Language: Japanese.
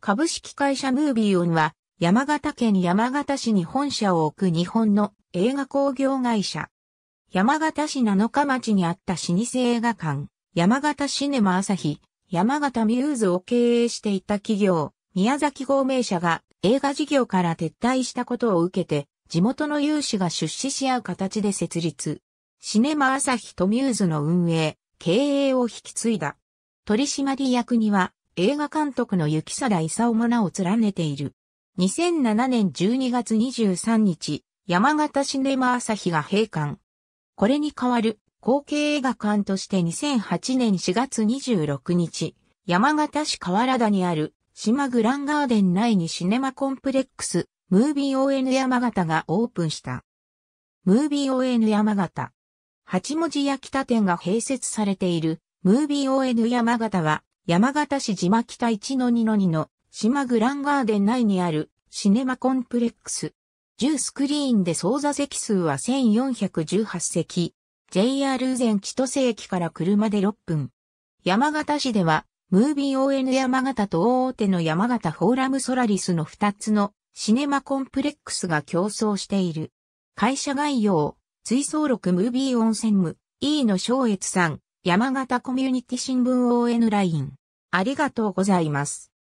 株式会社ムービーオンは、山形県山形市に本社を置く日本の映画工業会社。山形市七日町にあった老舗映画館、山形シネマ朝日、山形ミューズを経営していた企業、宮崎合名社が映画事業から撤退したことを受けて、地元の有志が出資し合う形で設立。シネマ朝日とミューズの運営、経営を引き継いだ。取締役には、映画監督の雪貞勲も名を連ねている。2007年12月23日、山形シネマ朝日が閉館。これに代わる後継映画館として2008年4月26日、山形市河原田にある島グランガーデン内にシネマコンプレックス、ムービー ON 山形がオープンした。ムービー ON 山形。八文字焼き他店が併設されているムービー ON 山形は山形市島北1-2-2の島グランガーデン内にあるシネマコンプレックス。10スクリーンで総座席数は1418席。JR 全前千歳駅から車で6分。山形市では、ムービー ON 山形と大手の山形フォーラムソラリスの2つのシネマコンプレックスが競争している。会社概要、追走録ムービー温泉専務、E の正越さん、山形コミュニティ新聞 ON ライン。ありがとうございます。